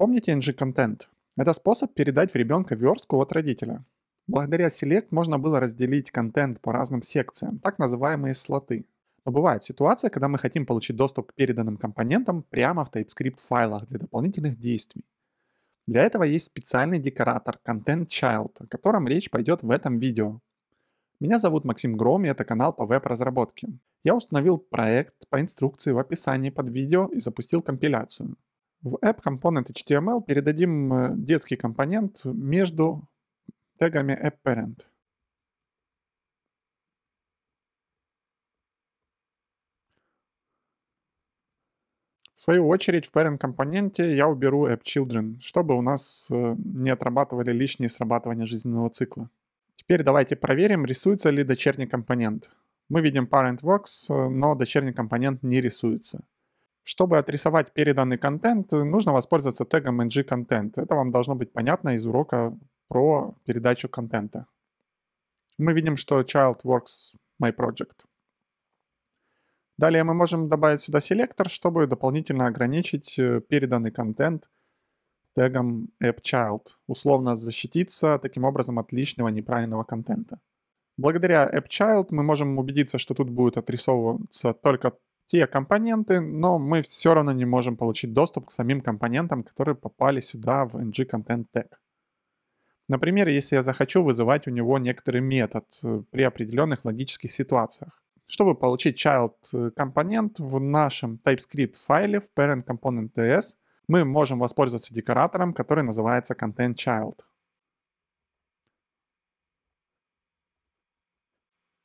Помните ng-контент? Это способ передать в ребенка верстку от родителя. Благодаря Select можно было разделить контент по разным секциям, так называемые слоты. Но бывает ситуация, когда мы хотим получить доступ к переданным компонентам прямо в TypeScript файлах для дополнительных действий. Для этого есть специальный декоратор Content Child, о котором речь пойдет в этом видео. Меня зовут Максим Гром, и это канал по веб-разработке. Я установил проект по инструкции в описании под видео и запустил компиляцию. В app HTML передадим э, детский компонент между тегами app parent. В свою очередь в parent компоненте я уберу app children, чтобы у нас э, не отрабатывали лишние срабатывания жизненного цикла. Теперь давайте проверим, рисуется ли дочерний компонент. Мы видим parent works, э, но дочерний компонент не рисуется. Чтобы отрисовать переданный контент, э, нужно воспользоваться тегом ng content Это вам должно быть понятно из урока про передачу контента. Мы видим, что child works my project. Далее мы можем добавить сюда селектор, чтобы дополнительно ограничить э, переданный контент тегом appchild, условно защититься таким образом от лишнего неправильного контента. Благодаря AppChild мы можем убедиться, что тут будет отрисовываться только те компоненты, но мы все равно не можем получить доступ к самим компонентам, которые попали сюда в ng content tag. Например, если я захочу вызывать у него некоторый метод э, при определенных логических ситуациях. Чтобы получить child э, компонент в нашем TypeScript файле в parent component.ts, мы можем воспользоваться декоратором, который называется content child.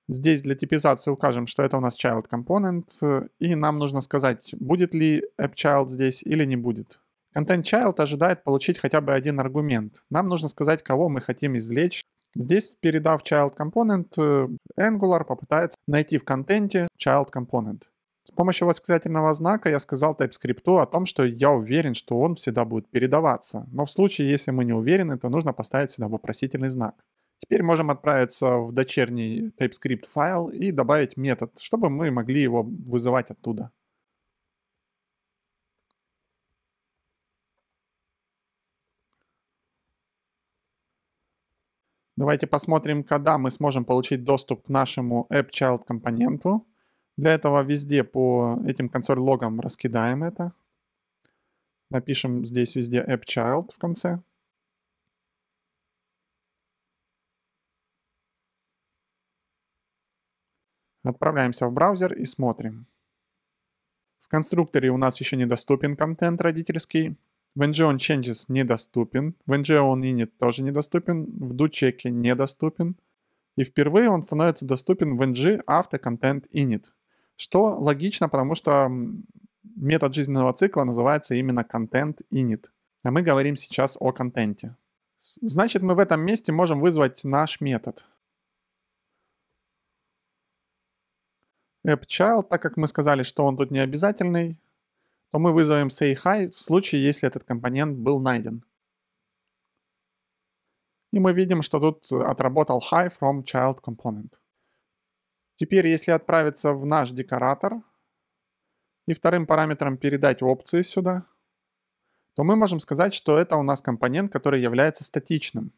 Здесь для типизации укажем, что это у нас child component, и нам нужно сказать, будет ли app child здесь или не будет. Content child ожидает получить хотя бы один аргумент. Нам нужно сказать, кого мы хотим извлечь. Здесь, передав child component, э, Angular попытается найти в контенте child component. С помощью восклицательного знака я сказал TypeScript о том, что я уверен, что он всегда будет передаваться. Но в случае, если мы не уверены, то нужно поставить сюда вопросительный знак. Теперь можем отправиться в дочерний TypeScript файл и добавить метод, чтобы мы могли его вызывать оттуда. Давайте посмотрим, когда мы сможем получить доступ к нашему AppChild компоненту. Для этого везде по этим консоль-логам раскидаем это. Напишем здесь везде AppChild в конце. Отправляемся в браузер и смотрим. В конструкторе у нас еще недоступен контент родительский. В ng changes недоступен. В ng init тоже недоступен. В doCheck недоступен. И впервые он становится доступен в ng auto content init. Что логично, потому что метод жизненного цикла называется именно content init. А мы говорим сейчас о контенте. Значит, мы в этом месте можем вызвать наш метод. AppChild, так как мы сказали, что он тут не обязательный, то мы вызовем sayHi в случае, если этот компонент был найден. И мы видим, что тут отработал hi from child component. Теперь, если отправиться в наш декоратор и вторым параметром передать опции сюда, то мы можем сказать, что это у нас компонент, который является статичным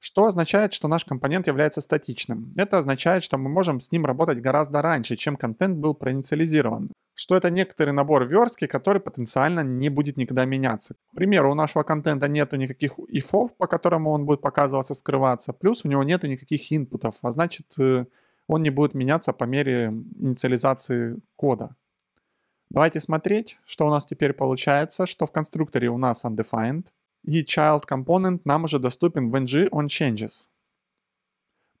что означает, что наш компонент является статичным. Это означает, что мы можем с ним работать гораздо раньше, чем контент был проинициализирован. Что это некоторый набор верстки, который потенциально не будет никогда меняться. К примеру, у нашего контента нету никаких ифов, по которому он будет показываться, скрываться, плюс у него нету никаких инпутов, а значит э, он не будет меняться по мере инициализации кода. Давайте смотреть, что у нас теперь получается, что в конструкторе у нас undefined – и child component нам уже доступен в ng on changes.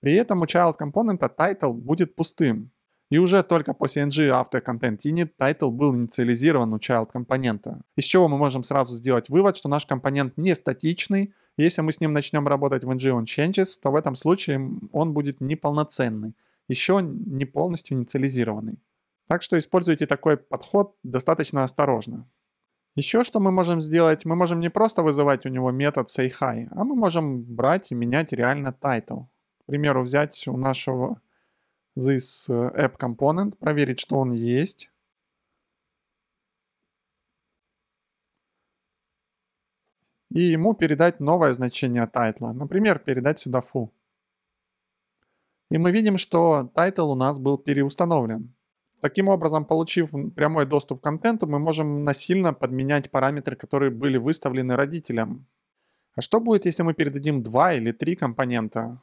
При этом у child компонента title будет пустым. И уже только после ng after content init title был инициализирован у child компонента. Из чего мы можем сразу сделать вывод, что наш компонент не статичный. Если мы с ним начнем работать в ng on changes, то в этом случае он будет неполноценный, еще не полностью инициализированный. Так что используйте такой подход достаточно осторожно. Еще что мы можем сделать, мы можем не просто вызывать у него метод sayHi, а мы можем брать и менять реально title. К примеру, взять у нашего this э, app component, проверить, что он есть. И ему передать новое значение title. Например, передать сюда full. И мы видим, что title у нас был переустановлен. Таким образом, получив прямой доступ к контенту, мы можем насильно подменять параметры, которые были выставлены родителям. А что будет, если мы передадим два или три компонента?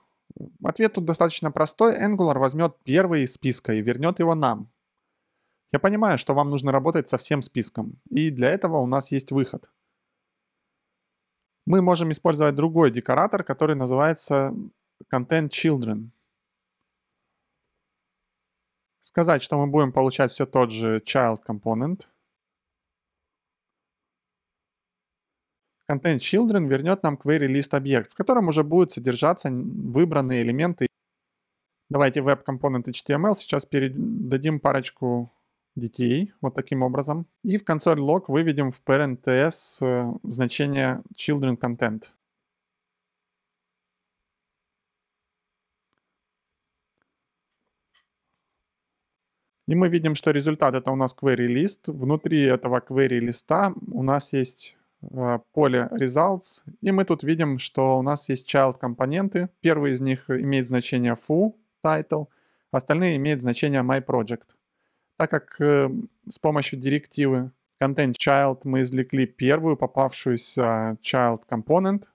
Ответ тут достаточно простой. Angular возьмет первый из списка и вернет его нам. Я понимаю, что вам нужно работать со всем списком, и для этого у нас есть выход. Мы можем использовать другой декоратор, который называется Content Children сказать, что мы будем получать все тот же child component. Content children вернет нам query list объект, в котором уже будут содержаться выбранные элементы. Давайте web component HTML сейчас передадим парочку детей вот таким образом. И в консоль лог выведем в parent.ts э, значение children content. И мы видим, что результат это у нас query list. Внутри этого query листа у нас есть э, поле results. И мы тут видим, что у нас есть child компоненты. Первый из них имеет значение full title. Остальные имеют значение my project. Так как э, с помощью директивы content child мы извлекли первую попавшуюся child component,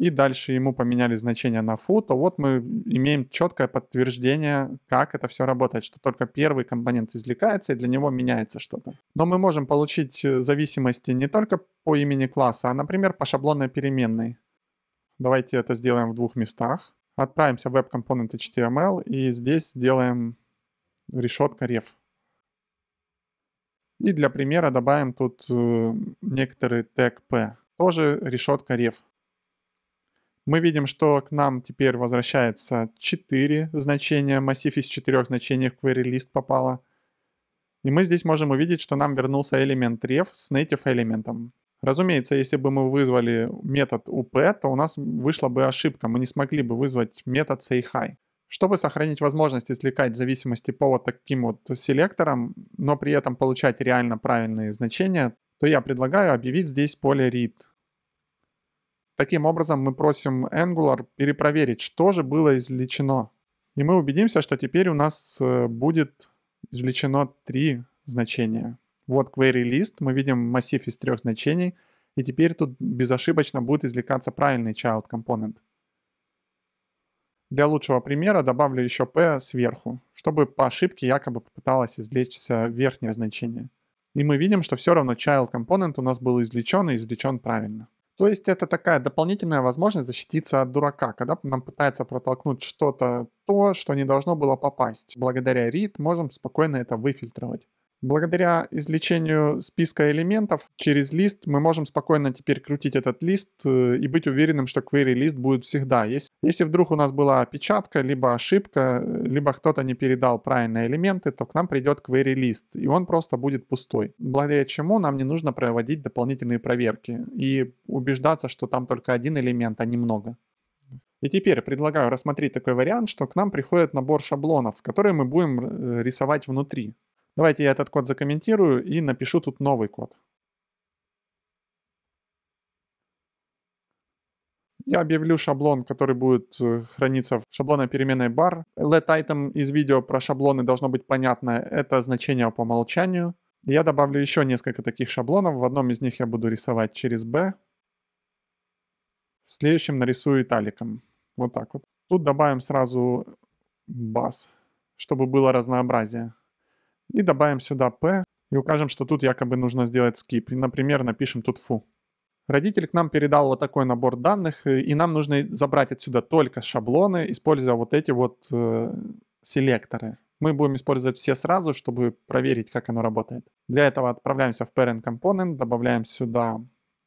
и дальше ему поменяли значение на фу, то вот мы имеем четкое подтверждение, как это все работает, что только первый компонент извлекается, и для него меняется что-то. Но мы можем получить э, зависимости не только по имени класса, а, например, по шаблонной переменной. Давайте это сделаем в двух местах. Отправимся в web html эм и здесь сделаем решетка ref. И для примера добавим тут э, некоторый тег p, тоже решетка ref. Мы видим, что к нам теперь возвращается 4 значения, массив из 4 значений в query list попало. И мы здесь можем увидеть, что нам вернулся элемент ref с native элементом. Разумеется, если бы мы вызвали метод up, то у нас вышла бы ошибка, мы не смогли бы вызвать метод sayHi. Чтобы сохранить возможность извлекать зависимости по вот таким вот селекторам, но при этом получать реально правильные значения, то я предлагаю объявить здесь поле read. Таким образом, мы просим Angular перепроверить, что же было извлечено. И мы убедимся, что теперь у нас э, будет извлечено три значения. Вот query list, мы видим массив из трех значений, и теперь тут безошибочно будет извлекаться правильный child component. Для лучшего примера добавлю еще p сверху, чтобы по ошибке якобы попыталось извлечься верхнее значение. И мы видим, что все равно child component у нас был извлечен и извлечен правильно. То есть это такая дополнительная возможность защититься от дурака, когда нам пытается протолкнуть что-то то, что не должно было попасть. Благодаря read можем спокойно это выфильтровать. Благодаря извлечению списка элементов через лист мы можем спокойно теперь крутить этот лист э, и быть уверенным, что query лист будет всегда. Если, если вдруг у нас была опечатка, либо ошибка, э, либо кто-то не передал правильные элементы, то к нам придет query лист, и он просто будет пустой. Благодаря чему нам не нужно проводить дополнительные проверки и убеждаться, что там только один элемент, а не много. И теперь предлагаю рассмотреть такой вариант, что к нам приходит набор шаблонов, которые мы будем э, рисовать внутри. Давайте я этот код закомментирую и напишу тут новый код. Я объявлю шаблон, который будет э, храниться в шаблонной переменной bar. Let item из видео про шаблоны должно быть понятно. Это значение по умолчанию. Я добавлю еще несколько таких шаблонов. В одном из них я буду рисовать через B. В следующем нарисую италиком. Вот так вот. Тут добавим сразу бас, чтобы было разнообразие и добавим сюда p и укажем, что тут якобы нужно сделать skip. И, например, напишем тут фу. Родитель к нам передал вот такой набор данных, э, и нам нужно забрать отсюда только шаблоны, используя вот эти вот э, селекторы. Мы будем использовать все сразу, чтобы проверить, как оно работает. Для этого отправляемся в parent component, добавляем сюда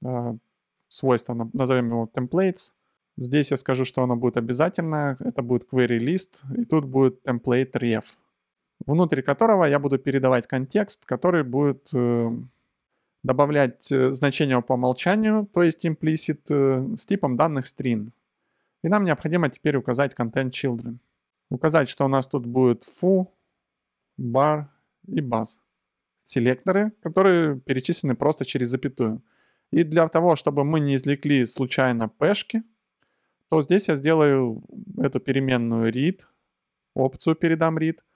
э, свойство, назовем его templates. Здесь я скажу, что оно будет обязательно. Это будет query list, и тут будет template ref внутри которого я буду передавать контекст, который будет э, добавлять э, значение по умолчанию, то есть implicit, э, с типом данных string. И нам необходимо теперь указать content children. Указать, что у нас тут будет foo, bar и bus. Селекторы, которые перечислены просто через запятую. И для того, чтобы мы не извлекли случайно пешки, то здесь я сделаю эту переменную read, опцию передам read –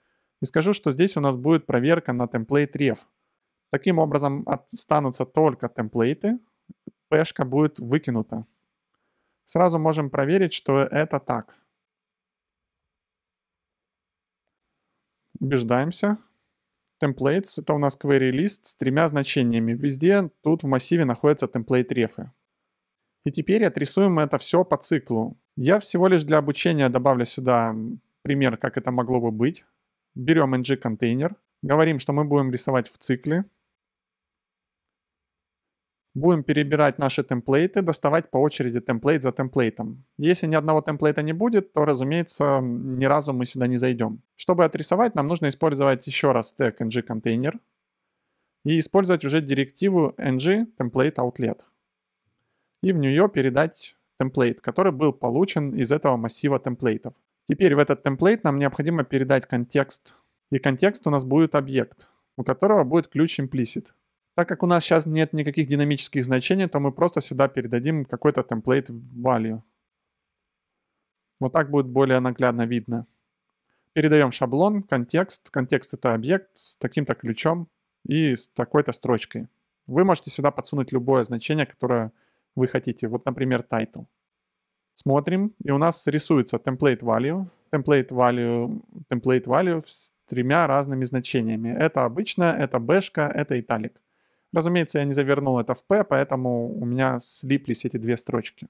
скажу, что здесь у нас будет проверка на темплейт ref. Таким образом останутся только темплейты, пешка будет выкинута. Сразу можем проверить, что это так. Убеждаемся. Templates — это у нас query лист с тремя значениями. Везде тут в массиве находятся template рефы. И теперь отрисуем это все по циклу. Я всего лишь для обучения добавлю сюда пример, как это могло бы быть берем ng-контейнер, говорим, что мы будем рисовать в цикле, будем перебирать наши темплейты, доставать по очереди темплейт за темплейтом. Если ни одного темплейта не будет, то, разумеется, ни разу мы сюда не зайдем. Чтобы отрисовать, нам нужно использовать еще раз тег ng-контейнер и использовать уже директиву ng template outlet. И в нее передать темплейт, который был получен из этого массива темплейтов. Теперь в этот темплейт нам необходимо передать контекст. И контекст у нас будет объект, у которого будет ключ implicit. Так как у нас сейчас нет никаких динамических значений, то мы просто сюда передадим какой-то темплейт value. Вот так будет более наглядно видно. Передаем шаблон, контекст. Контекст это объект с таким-то ключом и с такой-то строчкой. Вы можете сюда подсунуть любое значение, которое вы хотите. Вот, например, title. Смотрим, и у нас рисуется template value, template value, template value с тремя разными значениями. Это обычно, это бэшка, это италик. Разумеется, я не завернул это в P, поэтому у меня слиплись эти две строчки.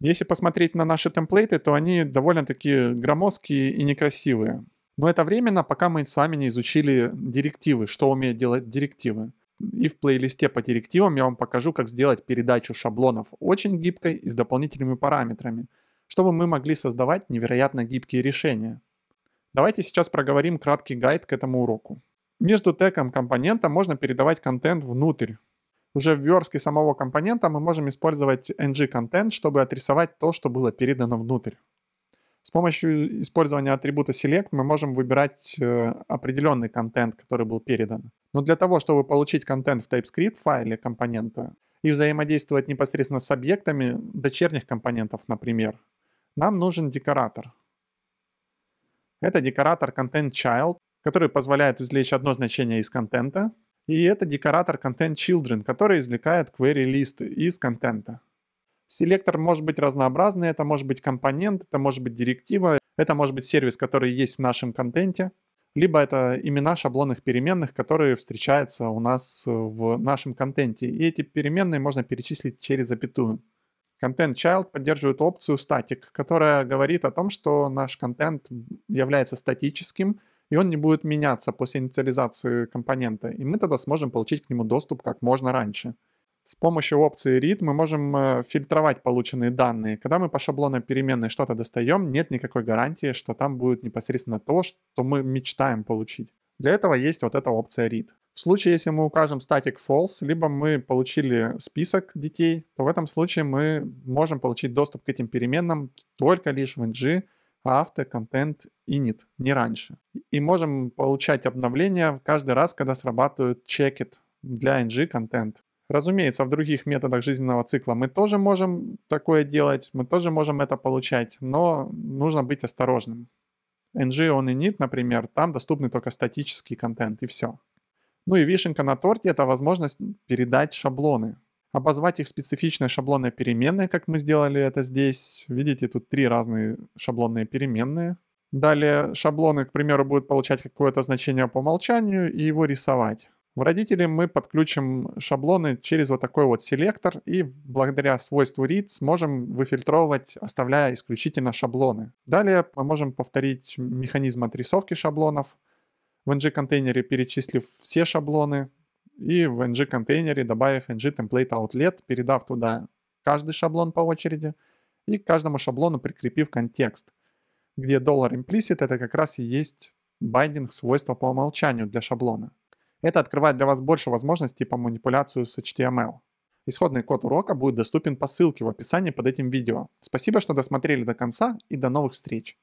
Если посмотреть на наши темплейты, то они довольно-таки громоздкие и некрасивые. Но это временно, пока мы с вами не изучили директивы, что умеют делать директивы. И в плейлисте по директивам я вам покажу, как сделать передачу шаблонов очень гибкой и с дополнительными параметрами, чтобы мы могли создавать невероятно гибкие решения. Давайте сейчас проговорим краткий гайд к этому уроку. Между тегом компонента можно передавать контент внутрь. Уже в верстке самого компонента мы можем использовать ng-контент, чтобы отрисовать то, что было передано внутрь. С помощью использования атрибута Select мы можем выбирать э, определенный контент, который был передан. Но для того, чтобы получить контент в TypeScript файле компонента и взаимодействовать непосредственно с объектами дочерних компонентов, например, нам нужен декоратор. Это декоратор Content Child, который позволяет извлечь одно значение из контента, и это декоратор Content Children, который извлекает query листы из контента. Селектор может быть разнообразный, это может быть компонент, это может быть директива, это может быть сервис, который есть в нашем контенте, либо это имена шаблонных переменных, которые встречаются у нас э, в нашем контенте. И эти переменные можно перечислить через запятую. Content Child поддерживает опцию static, которая говорит о том, что наш контент является статическим, и он не будет меняться после инициализации компонента, и мы тогда сможем получить к нему доступ как можно раньше. С помощью опции read мы можем э, фильтровать полученные данные. Когда мы по шаблону переменной что-то достаем, нет никакой гарантии, что там будет непосредственно то, что мы мечтаем получить. Для этого есть вот эта опция read. В случае, если мы укажем static false, либо мы получили список детей, то в этом случае мы можем получить доступ к этим переменным только лишь в ng, авто, контент, init, не раньше. И можем получать обновления каждый раз, когда срабатывает checkit для ng контент. Разумеется, в других методах жизненного цикла мы тоже можем такое делать, мы тоже можем это получать, но нужно быть осторожным. NG он и NIT, например, там доступны только статический контент и все. Ну и вишенка на торте – это возможность передать шаблоны. Обозвать их специфичной шаблонной переменной, как мы сделали это здесь. Видите, тут три разные шаблонные переменные. Далее шаблоны, к примеру, будут получать какое-то значение по умолчанию и его рисовать. В родителе мы подключим шаблоны через вот такой вот селектор и благодаря свойству read сможем выфильтровывать, оставляя исключительно шаблоны. Далее мы можем повторить механизм отрисовки шаблонов, в ng-контейнере перечислив все шаблоны и в ng-контейнере добавив ng-template-outlet, передав туда каждый шаблон по очереди и к каждому шаблону прикрепив контекст, где $implicit это как раз и есть байдинг свойства по умолчанию для шаблона. Это открывает для вас больше возможностей по манипуляцию с HTML. Исходный код урока будет доступен по ссылке в описании под этим видео. Спасибо, что досмотрели до конца и до новых встреч!